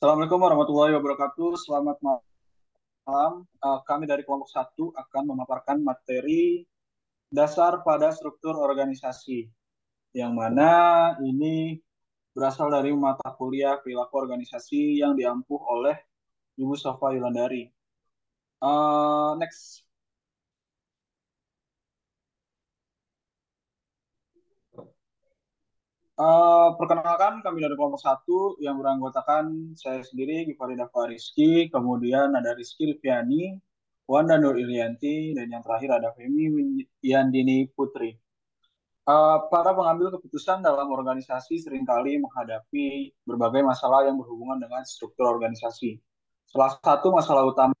Assalamualaikum warahmatullahi wabarakatuh. Selamat malam. Eh, kami dari kelompok satu akan memaparkan materi dasar pada struktur organisasi, yang mana ini berasal dari mata kuliah perilaku organisasi yang diampuh oleh Ibu Sofa Yulandari. Uh, next Eh, perkenalkan kami dari kelompok satu yang beranggotakan saya sendiri Givari Dakwa Rizky, kemudian ada Rizky Riviani, Wanda Nur Irianti, dan yang terakhir ada Femi Yandini Putri. Uh, para pengambil keputusan dalam organisasi seringkali menghadapi berbagai masalah yang berhubungan dengan struktur organisasi. Salah satu masalah utama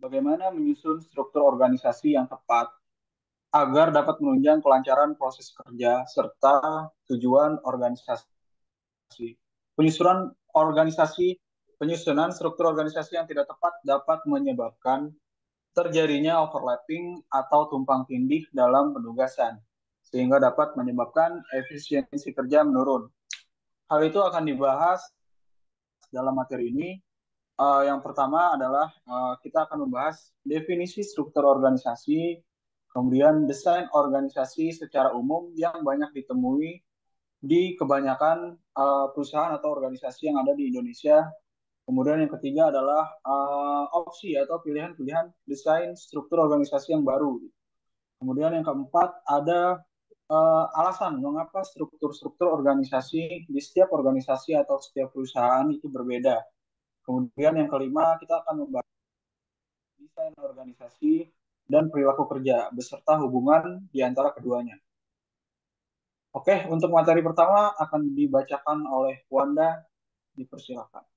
bagaimana menyusun struktur organisasi yang tepat agar dapat menunjang kelancaran proses kerja serta tujuan organisasi. Penyusunan organisasi penyusunan struktur organisasi yang tidak tepat dapat menyebabkan terjadinya overlapping atau tumpang tindih dalam penugasan, sehingga dapat menyebabkan efisiensi kerja menurun. Hal itu akan dibahas dalam materi ini. Uh, yang pertama adalah uh, kita akan membahas definisi struktur organisasi, Kemudian desain organisasi secara umum yang banyak ditemui di kebanyakan uh, perusahaan atau organisasi yang ada di Indonesia. Kemudian yang ketiga adalah uh, opsi atau pilihan-pilihan desain struktur organisasi yang baru. Kemudian yang keempat ada uh, alasan mengapa struktur-struktur organisasi di setiap organisasi atau setiap perusahaan itu berbeda. Kemudian yang kelima kita akan membahas desain organisasi dan perilaku kerja beserta hubungan di antara keduanya. Oke, untuk materi pertama akan dibacakan oleh Wanda. Dipersilakan.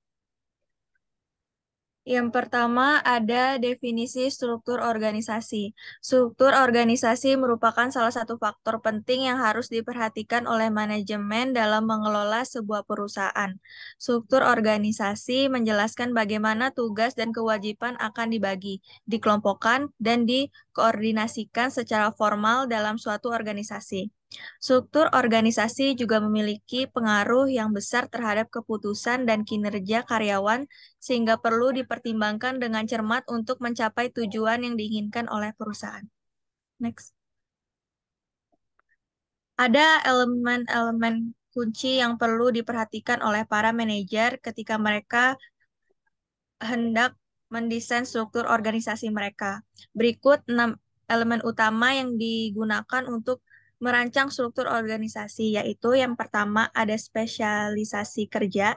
Yang pertama ada definisi struktur organisasi. Struktur organisasi merupakan salah satu faktor penting yang harus diperhatikan oleh manajemen dalam mengelola sebuah perusahaan. Struktur organisasi menjelaskan bagaimana tugas dan kewajiban akan dibagi, dikelompokkan, dan dikoordinasikan secara formal dalam suatu organisasi. Struktur organisasi juga memiliki pengaruh yang besar terhadap keputusan dan kinerja karyawan, sehingga perlu dipertimbangkan dengan cermat untuk mencapai tujuan yang diinginkan oleh perusahaan. Next, ada elemen-elemen kunci yang perlu diperhatikan oleh para manajer ketika mereka hendak mendesain struktur organisasi mereka. Berikut enam elemen utama yang digunakan untuk merancang struktur organisasi, yaitu yang pertama ada spesialisasi kerja.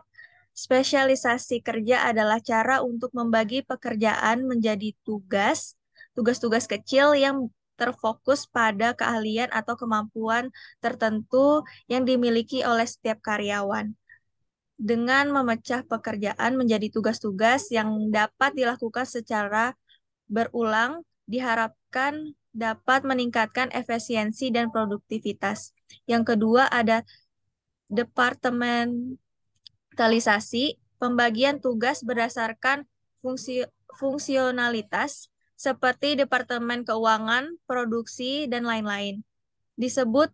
Spesialisasi kerja adalah cara untuk membagi pekerjaan menjadi tugas, tugas-tugas kecil yang terfokus pada keahlian atau kemampuan tertentu yang dimiliki oleh setiap karyawan. Dengan memecah pekerjaan menjadi tugas-tugas yang dapat dilakukan secara berulang, diharapkan dapat meningkatkan efisiensi dan produktivitas. Yang kedua ada departementalisasi, pembagian tugas berdasarkan fungsi fungsionalitas seperti departemen keuangan, produksi, dan lain-lain. Disebut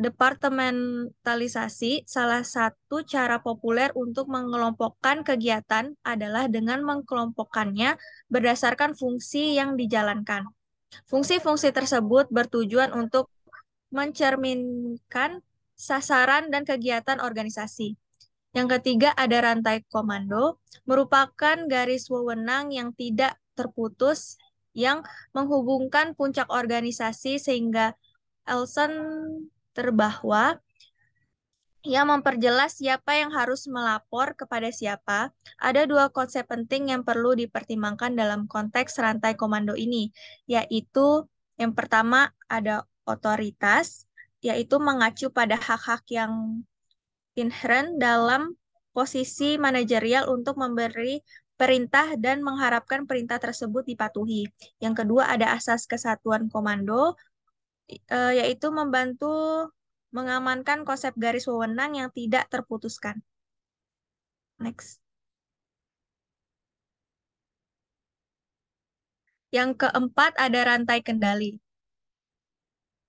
departementalisasi, salah satu cara populer untuk mengelompokkan kegiatan adalah dengan mengkelompokkannya berdasarkan fungsi yang dijalankan. Fungsi-fungsi tersebut bertujuan untuk mencerminkan sasaran dan kegiatan organisasi. Yang ketiga ada rantai komando, merupakan garis wewenang yang tidak terputus yang menghubungkan puncak organisasi sehingga Elson terbahwa yang memperjelas siapa yang harus melapor kepada siapa, ada dua konsep penting yang perlu dipertimbangkan dalam konteks rantai komando ini, yaitu yang pertama ada otoritas, yaitu mengacu pada hak-hak yang inherent dalam posisi manajerial untuk memberi perintah dan mengharapkan perintah tersebut dipatuhi. Yang kedua ada asas kesatuan komando, eh, yaitu membantu mengamankan konsep garis wewenang yang tidak terputuskan. Next. Yang keempat ada rantai kendali.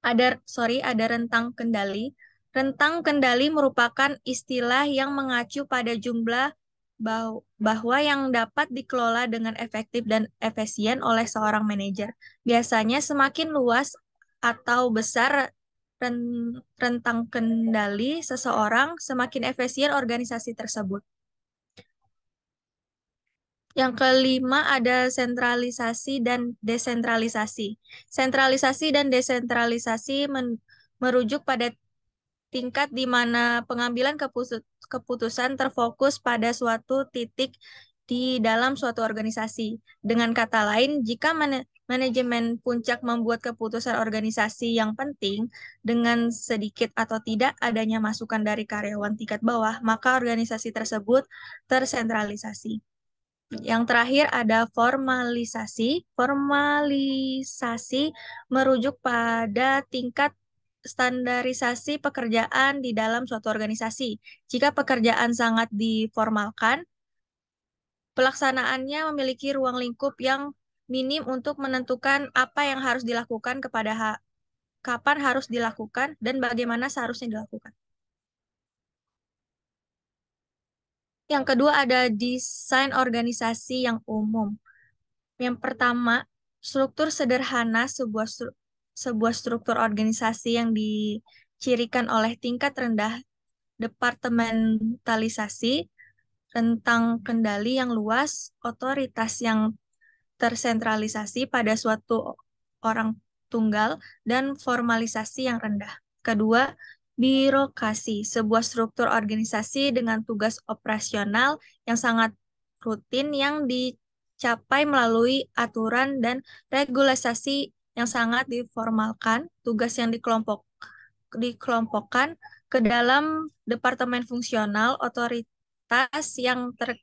Ada sorry, ada rentang kendali. Rentang kendali merupakan istilah yang mengacu pada jumlah bahwa yang dapat dikelola dengan efektif dan efisien oleh seorang manajer. Biasanya semakin luas atau besar rentang kendali seseorang, semakin efisien organisasi tersebut. Yang kelima ada sentralisasi dan desentralisasi. Sentralisasi dan desentralisasi merujuk pada tingkat di mana pengambilan keputusan terfokus pada suatu titik di dalam suatu organisasi. Dengan kata lain, jika manajemen puncak membuat keputusan organisasi yang penting dengan sedikit atau tidak adanya masukan dari karyawan tingkat bawah, maka organisasi tersebut tersentralisasi. Yang terakhir ada formalisasi. Formalisasi merujuk pada tingkat standarisasi pekerjaan di dalam suatu organisasi. Jika pekerjaan sangat diformalkan, Pelaksanaannya memiliki ruang lingkup yang minim untuk menentukan apa yang harus dilakukan kepada ha kapan harus dilakukan, dan bagaimana seharusnya dilakukan. Yang kedua ada desain organisasi yang umum. Yang pertama, struktur sederhana sebuah stru sebuah struktur organisasi yang dicirikan oleh tingkat rendah departementalisasi, tentang kendali yang luas, otoritas yang tersentralisasi pada suatu orang tunggal, dan formalisasi yang rendah. Kedua, birokrasi, sebuah struktur organisasi dengan tugas operasional yang sangat rutin yang dicapai melalui aturan dan regulasi yang sangat diformalkan, tugas yang dikelompok, dikelompokkan ke dalam departemen fungsional, otoritas tas yang ter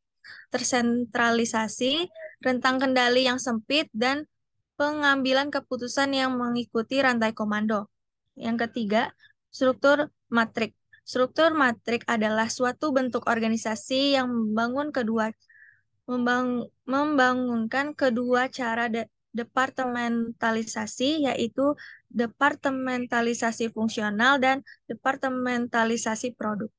tersentralisasi, rentang kendali yang sempit, dan pengambilan keputusan yang mengikuti rantai komando. Yang ketiga, struktur matrik. Struktur matrik adalah suatu bentuk organisasi yang membangun kedua membang, membangunkan kedua cara de, departementalisasi yaitu departementalisasi fungsional dan departementalisasi produk.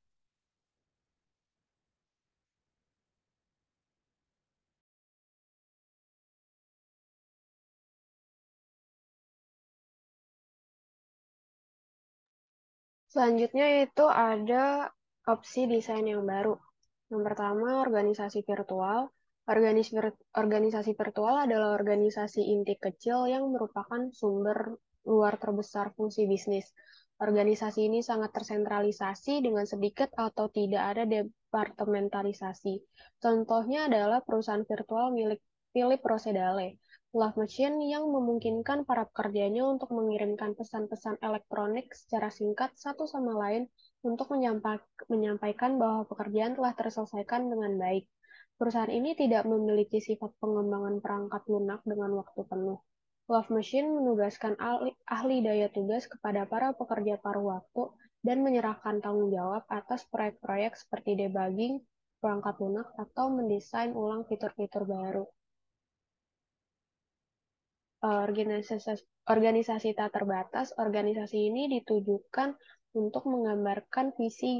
Selanjutnya itu ada opsi desain yang baru. Yang pertama, organisasi virtual. Organis vir organisasi virtual adalah organisasi inti kecil yang merupakan sumber luar terbesar fungsi bisnis. Organisasi ini sangat tersentralisasi dengan sedikit atau tidak ada departamentalisasi. Contohnya adalah perusahaan virtual milik Philip Rosedale Love Machine yang memungkinkan para pekerjanya untuk mengirimkan pesan-pesan elektronik secara singkat satu sama lain untuk menyampaikan bahwa pekerjaan telah terselesaikan dengan baik. Perusahaan ini tidak memiliki sifat pengembangan perangkat lunak dengan waktu penuh. Love Machine menugaskan ahli, ahli daya tugas kepada para pekerja paruh waktu dan menyerahkan tanggung jawab atas proyek-proyek seperti debugging, perangkat lunak, atau mendesain ulang fitur-fitur baru. Eh, organisasi, organisasi tak terbatas, organisasi ini ditujukan untuk menggambarkan visi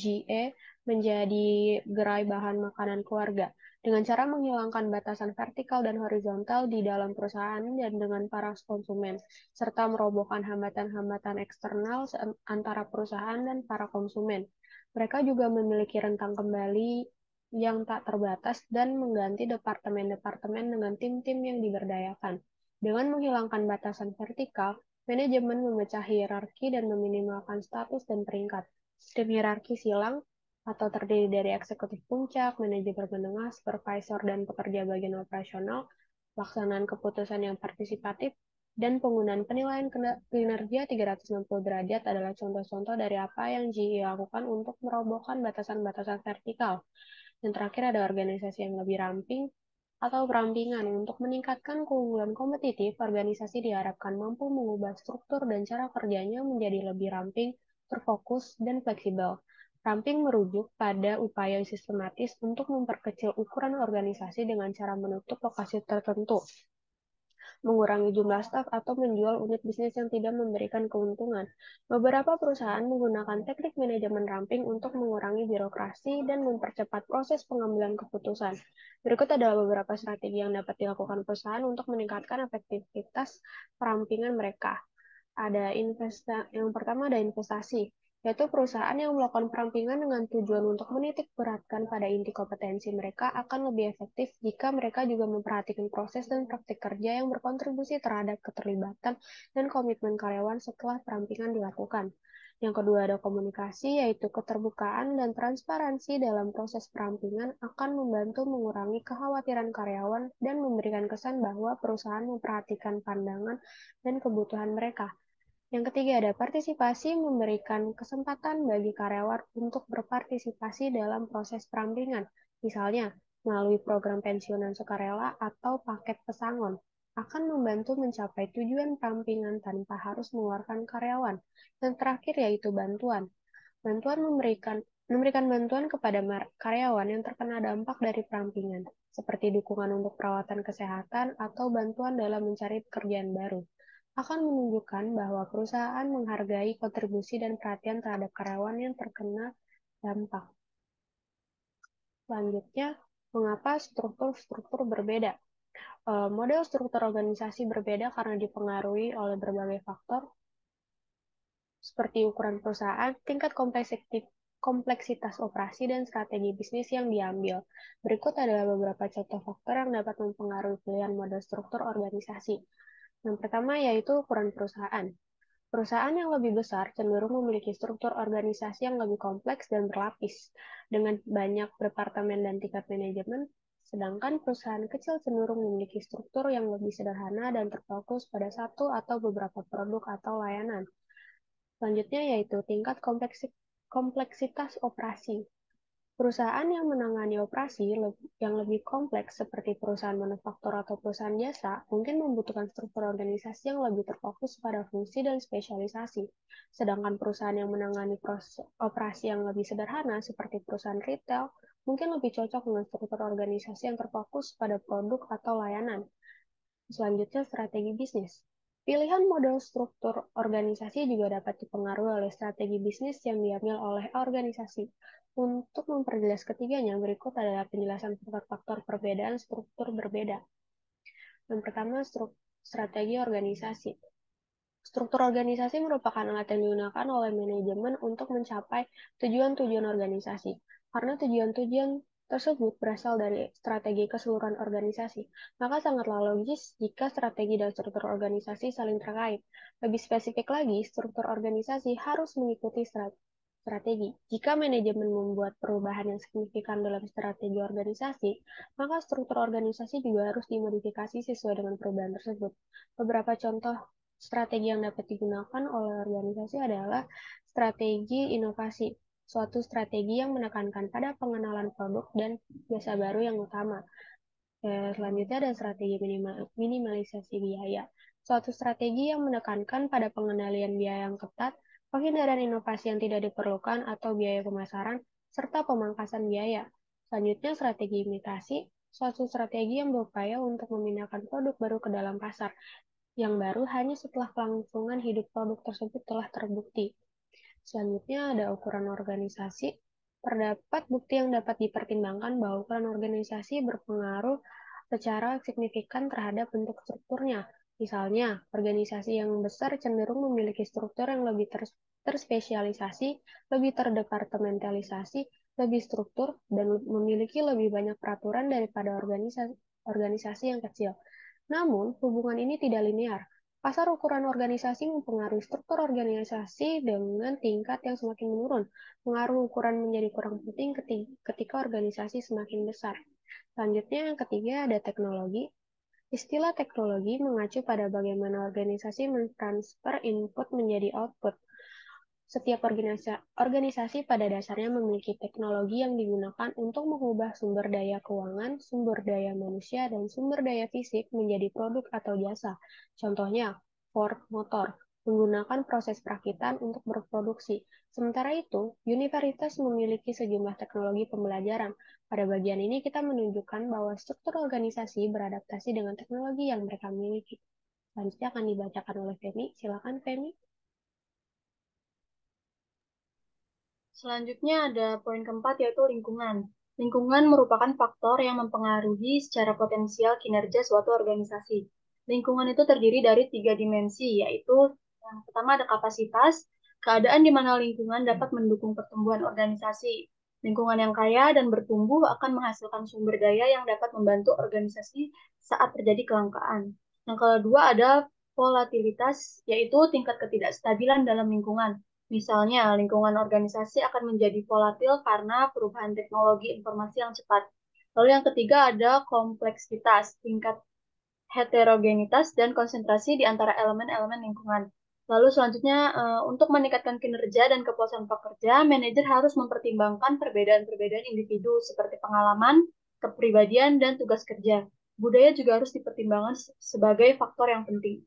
GE menjadi gerai bahan makanan keluarga dengan cara menghilangkan batasan vertikal dan horizontal di dalam perusahaan dan dengan para konsumen, serta merobohkan hambatan-hambatan eksternal antara perusahaan dan para konsumen. Mereka juga memiliki rentang kembali yang tak terbatas dan mengganti departemen-departemen dengan tim-tim yang diberdayakan. Dengan menghilangkan batasan vertikal, manajemen memecah hierarki dan meminimalkan status dan peringkat. Sistem hierarki silang atau terdiri dari eksekutif puncak, manajer menengah, supervisor, dan pekerja bagian operasional, pelaksanaan keputusan yang partisipatif, dan penggunaan penilaian kinerja 360 derajat adalah contoh-contoh dari apa yang GE lakukan untuk merobohkan batasan-batasan vertikal. Dan terakhir ada organisasi yang lebih ramping, atau perampingan untuk meningkatkan keunggulan kompetitif, organisasi diharapkan mampu mengubah struktur dan cara kerjanya menjadi lebih ramping, terfokus, dan fleksibel. Ramping merujuk pada upaya sistematis untuk memperkecil ukuran organisasi dengan cara menutup lokasi tertentu, mengurangi jumlah staf, atau menjual unit bisnis yang tidak memberikan keuntungan. Beberapa perusahaan menggunakan teknik manajemen ramping untuk mengurangi birokrasi dan mempercepat proses pengambilan keputusan. Berikut adalah beberapa strategi yang dapat dilakukan perusahaan untuk meningkatkan efektivitas perampingan mereka. Ada investasi, yang pertama ada investasi yaitu perusahaan yang melakukan perampingan dengan tujuan untuk menitik beratkan pada inti kompetensi mereka akan lebih efektif jika mereka juga memperhatikan proses dan praktik kerja yang berkontribusi terhadap keterlibatan dan komitmen karyawan setelah perampingan dilakukan. Yang kedua ada komunikasi, yaitu keterbukaan dan transparansi dalam proses perampingan akan membantu mengurangi kekhawatiran karyawan dan memberikan kesan bahwa perusahaan memperhatikan pandangan dan kebutuhan mereka. Yang ketiga ada partisipasi memberikan kesempatan bagi karyawan untuk berpartisipasi dalam proses perampingan, misalnya melalui program pensiunan sukarela atau paket pesangon akan membantu mencapai tujuan perampingan tanpa harus mengeluarkan karyawan. Dan terakhir yaitu bantuan. Bantuan memberikan memberikan bantuan kepada karyawan yang terkena dampak dari perampingan, seperti dukungan untuk perawatan kesehatan atau bantuan dalam mencari pekerjaan baru akan menunjukkan bahwa perusahaan menghargai kontribusi dan perhatian terhadap karyawan yang terkena dampak. Selanjutnya, mengapa struktur-struktur berbeda? E, model struktur organisasi berbeda karena dipengaruhi oleh berbagai faktor, seperti ukuran perusahaan, tingkat kompleksitas operasi, dan strategi bisnis yang diambil. Berikut adalah beberapa contoh faktor yang dapat mempengaruhi pilihan model struktur organisasi. Yang pertama yaitu ukuran perusahaan. Perusahaan yang lebih besar cenderung memiliki struktur organisasi yang lebih kompleks dan berlapis, dengan banyak departemen dan tingkat manajemen, sedangkan perusahaan kecil cenderung memiliki struktur yang lebih sederhana dan terfokus pada satu atau beberapa produk atau layanan. Selanjutnya yaitu tingkat kompleksitas operasi. Perusahaan yang menangani operasi yang lebih kompleks seperti perusahaan manufaktur atau perusahaan jasa mungkin membutuhkan struktur organisasi yang lebih terfokus pada fungsi dan spesialisasi. Sedangkan perusahaan yang menangani operasi yang lebih sederhana seperti perusahaan retail mungkin lebih cocok dengan struktur organisasi yang terfokus pada produk atau layanan. Selanjutnya, strategi bisnis. Pilihan model struktur organisasi juga dapat dipengaruhi oleh strategi bisnis yang diambil oleh organisasi. Untuk memperjelas ketiganya, berikut adalah penjelasan faktor-faktor perbedaan struktur berbeda. Yang pertama, strategi organisasi. Struktur organisasi merupakan alat yang digunakan oleh manajemen untuk mencapai tujuan-tujuan organisasi. Karena tujuan-tujuan tersebut berasal dari strategi keseluruhan organisasi, maka sangatlah logis jika strategi dan struktur organisasi saling terkait. Lebih spesifik lagi, struktur organisasi harus mengikuti strategi. Jika manajemen membuat perubahan yang signifikan dalam strategi organisasi, maka struktur organisasi juga harus dimodifikasi sesuai dengan perubahan tersebut. Beberapa contoh strategi yang dapat digunakan oleh organisasi adalah strategi inovasi, suatu strategi yang menekankan pada pengenalan produk dan jasa baru yang utama. selanjutnya ada strategi minimalisasi biaya. Suatu strategi yang menekankan pada pengendalian biaya yang ketat, penghindaran inovasi yang tidak diperlukan atau biaya pemasaran, serta pemangkasan biaya. Selanjutnya, strategi imitasi, suatu strategi yang berupaya untuk memindahkan produk baru ke dalam pasar, yang baru hanya setelah kelangsungan hidup produk tersebut telah terbukti. Selanjutnya ada ukuran organisasi. Terdapat bukti yang dapat dipertimbangkan bahwa ukuran organisasi berpengaruh secara signifikan terhadap bentuk strukturnya. Misalnya, organisasi yang besar cenderung memiliki struktur yang lebih ter terspesialisasi, lebih terdepartementalisasi, lebih struktur, dan memiliki lebih banyak peraturan daripada organisasi, organisasi yang kecil. Namun, hubungan ini tidak linear Pasar ukuran organisasi mempengaruhi struktur organisasi dengan tingkat yang semakin menurun. Pengaruh ukuran menjadi kurang penting ketika organisasi semakin besar. Selanjutnya, yang ketiga ada teknologi. Istilah teknologi mengacu pada bagaimana organisasi mentransfer input menjadi output. Setiap organisasi pada dasarnya memiliki teknologi yang digunakan untuk mengubah sumber daya keuangan, sumber daya manusia, dan sumber daya fisik menjadi produk atau jasa. Contohnya, Ford Motor menggunakan proses perakitan untuk berproduksi. Sementara itu, universitas memiliki sejumlah teknologi pembelajaran. Pada bagian ini kita menunjukkan bahwa struktur organisasi beradaptasi dengan teknologi yang mereka miliki. Selanjutnya akan dibacakan oleh Femi. Silakan Femi. Selanjutnya ada poin keempat yaitu lingkungan. Lingkungan merupakan faktor yang mempengaruhi secara potensial kinerja suatu organisasi. Lingkungan itu terdiri dari tiga dimensi, yaitu yang pertama ada kapasitas, keadaan di mana lingkungan dapat mendukung pertumbuhan organisasi. Lingkungan yang kaya dan bertumbuh akan menghasilkan sumber daya yang dapat membantu organisasi saat terjadi kelangkaan. Yang kedua ada volatilitas, yaitu tingkat ketidakstabilan dalam lingkungan. Misalnya, lingkungan organisasi akan menjadi volatil karena perubahan teknologi informasi yang cepat. Lalu yang ketiga ada kompleksitas, tingkat heterogenitas dan konsentrasi di antara elemen-elemen lingkungan. Lalu selanjutnya, eh, untuk meningkatkan kinerja dan kepuasan pekerja, manajer harus mempertimbangkan perbedaan-perbedaan individu seperti pengalaman, kepribadian, dan tugas kerja. Budaya juga harus dipertimbangkan sebagai faktor yang penting.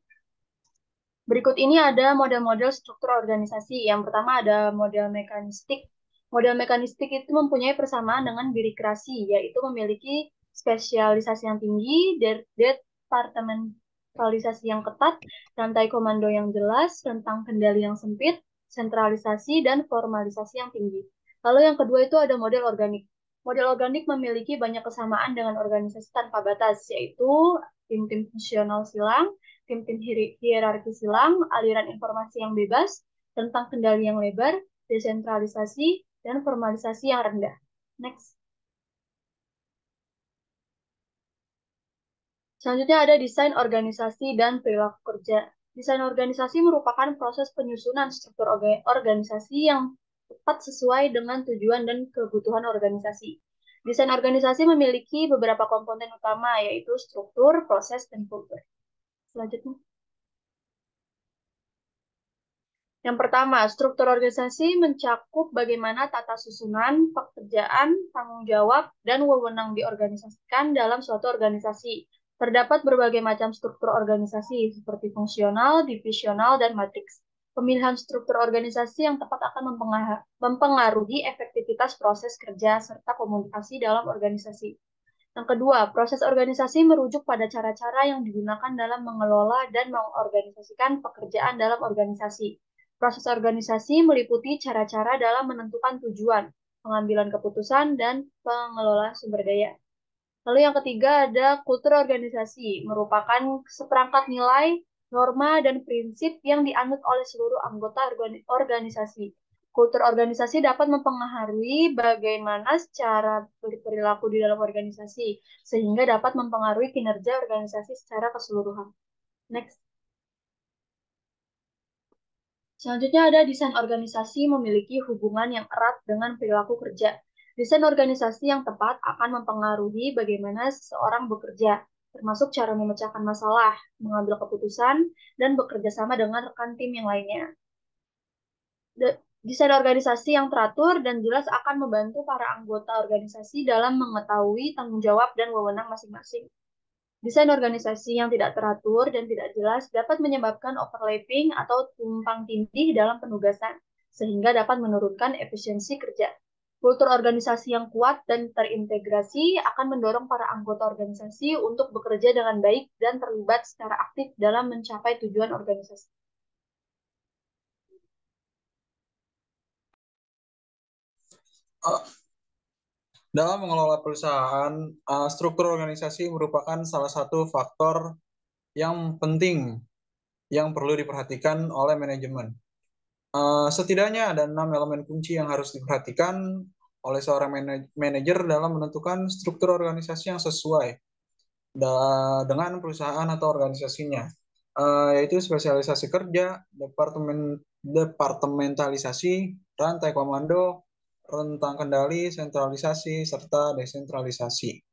Berikut ini ada model-model struktur organisasi. Yang pertama ada model mekanistik. Model mekanistik itu mempunyai persamaan dengan birokrasi, yaitu memiliki spesialisasi yang tinggi, departementalisasi yang ketat, rantai komando yang jelas, tentang kendali yang sempit, sentralisasi, dan formalisasi yang tinggi. Lalu yang kedua itu ada model organik. Model organik memiliki banyak kesamaan dengan organisasi tanpa batas, yaitu tim-tim fungsional silang, tim-tim hierarki silang, aliran informasi yang bebas, tentang kendali yang lebar, desentralisasi, dan formalisasi yang rendah. Next. Selanjutnya ada desain organisasi dan perilaku kerja. Desain organisasi merupakan proses penyusunan struktur organisasi yang tepat sesuai dengan tujuan dan kebutuhan organisasi. Desain organisasi memiliki beberapa komponen utama, yaitu struktur, proses, dan kultur selanjutnya. Yang pertama, struktur organisasi mencakup bagaimana tata susunan, pekerjaan, tanggung jawab, dan wewenang diorganisasikan dalam suatu organisasi. Terdapat berbagai macam struktur organisasi seperti fungsional, divisional, dan matriks. Pemilihan struktur organisasi yang tepat akan mempengaruhi efektivitas proses kerja serta komunikasi dalam organisasi. Yang kedua, proses organisasi merujuk pada cara-cara yang digunakan dalam mengelola dan mengorganisasikan pekerjaan dalam organisasi. Proses organisasi meliputi cara-cara dalam menentukan tujuan, pengambilan keputusan, dan pengelola sumber daya. Lalu yang ketiga ada kultur organisasi, merupakan seperangkat nilai, norma, dan prinsip yang dianut oleh seluruh anggota organisasi kultur organisasi dapat mempengaruhi bagaimana secara berperilaku di dalam organisasi, sehingga dapat mempengaruhi kinerja organisasi secara keseluruhan. Next. Selanjutnya ada desain organisasi memiliki hubungan yang erat dengan perilaku kerja. Desain organisasi yang tepat akan mempengaruhi bagaimana seseorang bekerja, termasuk cara memecahkan masalah, mengambil keputusan, dan bekerja sama dengan rekan tim yang lainnya. Desain organisasi yang teratur dan jelas akan membantu para anggota organisasi dalam mengetahui tanggung jawab dan wewenang masing-masing. Desain organisasi yang tidak teratur dan tidak jelas dapat menyebabkan overlapping atau tumpang tindih dalam penugasan, sehingga dapat menurunkan efisiensi kerja. Kultur organisasi yang kuat dan terintegrasi akan mendorong para anggota organisasi untuk bekerja dengan baik dan terlibat secara aktif dalam mencapai tujuan organisasi. Dalam mengelola perusahaan, eh, struktur organisasi merupakan salah satu faktor yang penting yang perlu diperhatikan oleh manajemen. Eh, setidaknya ada enam elemen kunci yang harus diperhatikan oleh seorang manajer dalam menentukan struktur organisasi yang sesuai dengan perusahaan atau organisasinya, eh, yaitu spesialisasi kerja, departemen departementalisasi, rantai komando, rentang kendali, sentralisasi, serta desentralisasi.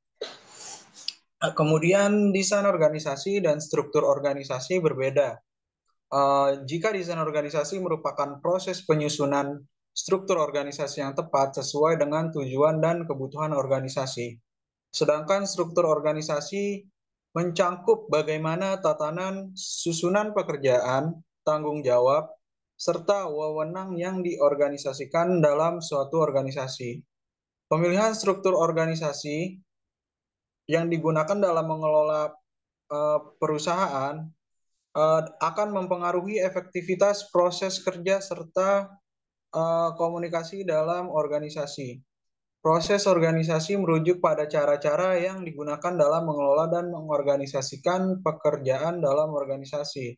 kemudian desain organisasi dan struktur organisasi berbeda. Eh, jika desain organisasi merupakan proses penyusunan struktur organisasi yang tepat sesuai dengan tujuan dan kebutuhan organisasi. Sedangkan struktur organisasi mencangkup bagaimana tatanan susunan pekerjaan, tanggung jawab, serta wewenang yang diorganisasikan dalam suatu organisasi. Pemilihan struktur organisasi yang digunakan dalam mengelola uh, perusahaan uh, akan mempengaruhi efektivitas proses kerja serta uh, komunikasi dalam organisasi. Proses organisasi merujuk pada cara-cara yang digunakan dalam mengelola dan mengorganisasikan pekerjaan dalam organisasi.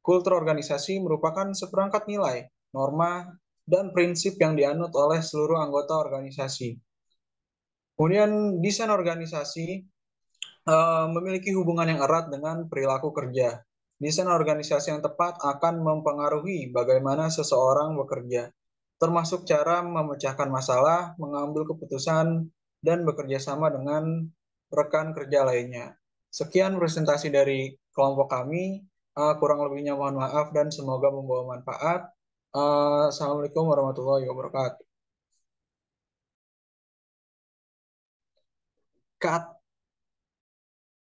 Kultur organisasi merupakan seperangkat nilai, norma, dan prinsip yang dianut oleh seluruh anggota organisasi. Kemudian desain organisasi uh, memiliki hubungan yang erat dengan perilaku kerja. Desain organisasi yang tepat akan mempengaruhi bagaimana seseorang bekerja, termasuk cara memecahkan masalah, mengambil keputusan, dan bekerja sama dengan rekan kerja lainnya. Sekian presentasi dari kelompok kami. Uh, kurang lebihnya mohon maaf dan semoga membawa manfaat. Uh, Assalamualaikum warahmatullahi wabarakatuh. Cut.